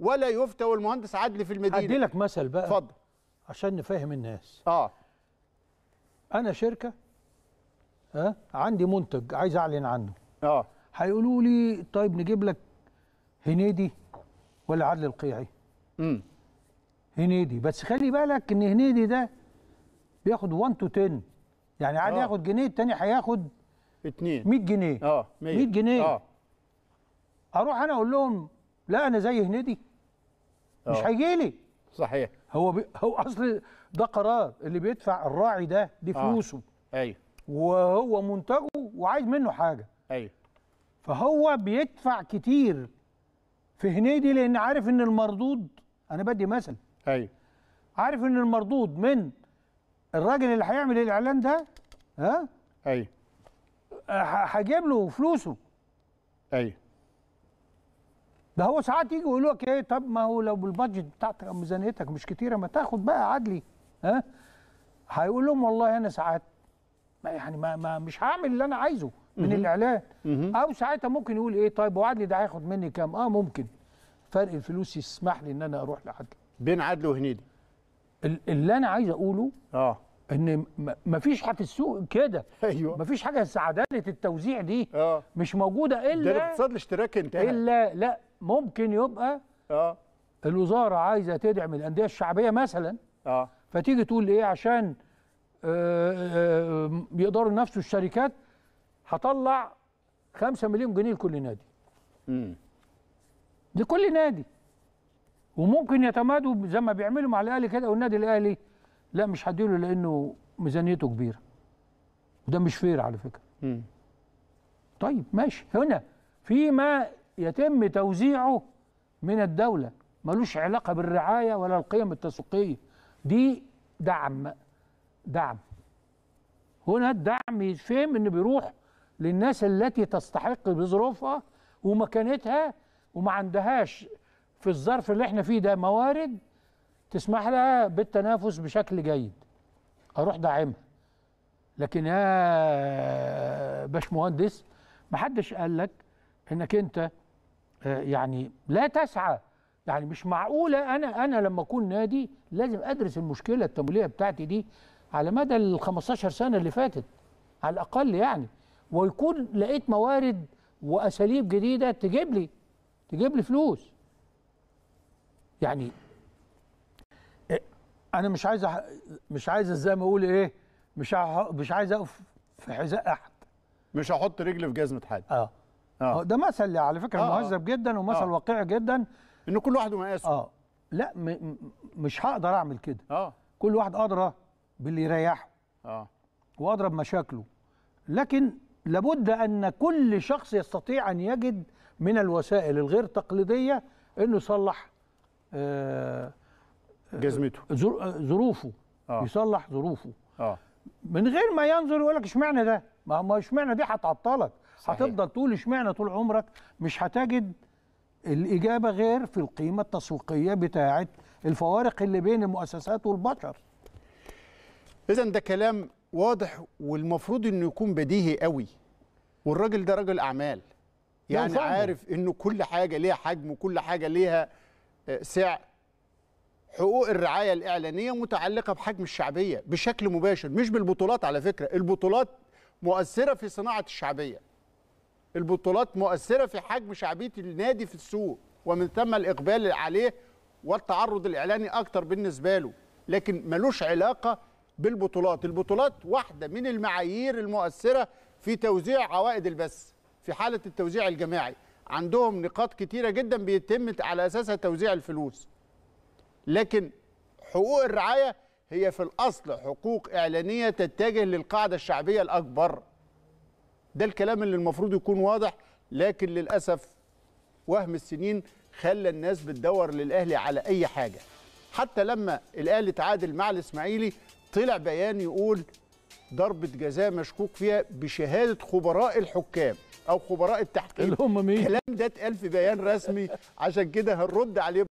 ولا يفتى والمهندس عدلي في المدينه هدي لك مثل بقى اتفضل عشان نفهم الناس اه انا شركه ها آه؟ عندي منتج عايز اعلن عنه اه هيقولوا لي طيب نجيب لك هنيدي ولا عدل القيعي امم هنيدي بس خلي بالك ان هنيدي ده بياخد 1 تو 10 يعني عادي آه. ياخد جنيه التاني هياخد 2 100 جنيه اه 100 جنيه اه اروح انا اقول لهم لا انا زي هنيدي مش آه. هيجيلي صحيح هو بي هو اصل ده قرار اللي بيدفع الراعي ده دي آه. فلوسه ايوه وهو منتجه وعايز منه حاجه ايوه فهو بيدفع كتير في هنيدي لان عارف ان المردود انا بدي مثل ايوه عارف ان المردود من الراجل اللي هيعمل الاعلان ده ها ايوه هجيب له فلوسه ايوه ده هو ساعات يجي يقول لك ايه طب ما هو لو بالبادجت بتاعتك او ميزانيتك مش كتيره ما تاخد بقى عدلي ها هيقول لهم والله انا ساعات ما يعني ما, ما مش هعمل اللي انا عايزه من الاعلان او ساعتها ممكن يقول ايه طيب وعدلي ده هياخد مني كام اه ممكن فرق الفلوس يسمح لي ان انا اروح لعدلي بين عدل وهنيدي اللي انا عايز اقوله اه ان مفيش حاجه في السوق كده ايوه مفيش حاجه عداله التوزيع دي اه مش موجوده الا ده الاقتصاد الاشتراكي انتهى الا لا ممكن يبقى اه الوزاره عايزه تدعم الانديه الشعبيه مثلا اه فتيجي تقول ايه عشان آه، آه، آه، يقدروا ينافسوا الشركات هطلع 5 مليون جنيه لكل نادي امم لكل نادي وممكن يتمادوا زي ما بيعملوا مع الاهلي كده والنادي الاهلي لا مش هديله لانه ميزانيته كبيره وده مش فير على فكره امم طيب ماشي هنا فيما يتم توزيعه من الدولة ملوش علاقة بالرعاية ولا القيم التسويقية دي دعم دعم هنا الدعم يتفهم انه بيروح للناس التي تستحق بظروفها ومكانتها وما عندهاش في الظرف اللي احنا فيه ده موارد تسمح لها بالتنافس بشكل جيد اروح داعمها لكن يا باشمهندس محدش قال لك انك انت آه، يعني لا تسعى يعني مش معقوله انا انا لما اكون نادي لازم ادرس المشكله التمويليه بتاعتي دي على مدى ال 15 سنه اللي فاتت على الاقل يعني ويكون لقيت موارد واساليب جديده تجيب لي تجيب لي فلوس يعني آه، انا مش عايز أح... مش عايز زي ما اقول ايه مش مش عايز اقف في حذاء احد مش هحط رجلي في جزمه حد اه آه. آه. ده مثل على فكره آه،, آه. مهذب جدا ومثل آه. واقعي جدا ان كل واحد ومقاسه اه لا م مش هقدر اعمل كده اه كل واحد ادرى باللي يريحه اه وادرى بمشاكله لكن لابد ان كل شخص يستطيع ان يجد من الوسائل الغير تقليديه انه يصلح آه, آه، جزمته ظروفه آه. يصلح ظروفه آه. من غير ما ينظر يقول لك اشمعنى ده ما اشمعنى دي هتعطلك صحيح. هتفضل تقول اشمعنى طول عمرك مش هتجد الاجابه غير في القيمه التسويقيه بتاعه الفوارق اللي بين المؤسسات والبشر اذا ده كلام واضح والمفروض انه يكون بديهي قوي والراجل ده راجل اعمال يعني عارف انه كل حاجه ليها حجم وكل حاجه ليها آه، سعر حقوق الرعايه الاعلانيه متعلقه بحجم الشعبيه بشكل مباشر مش بالبطولات على فكره البطولات مؤثره في صناعه الشعبيه البطولات مؤثره في حجم شعبيه النادي في السوق ومن ثم الاقبال عليه والتعرض الاعلاني اكتر بالنسبه له لكن ملوش علاقه بالبطولات البطولات واحده من المعايير المؤثره في توزيع عوائد البث في حاله التوزيع الجماعي عندهم نقاط كتيره جدا بيتم على اساسها توزيع الفلوس لكن حقوق الرعايه هي في الاصل حقوق اعلانيه تتجه للقاعده الشعبيه الاكبر ده الكلام اللي المفروض يكون واضح لكن للأسف وهم السنين خلى الناس بتدور للأهلي على أي حاجة حتى لما الأهلي تعادل مع الإسماعيلي طلع بيان يقول ضربة جزاء مشكوك فيها بشهادة خبراء الحكام أو خبراء التحكيم اللي هم مين؟ الكلام ده اتقال في بيان رسمي عشان كده هنرد عليه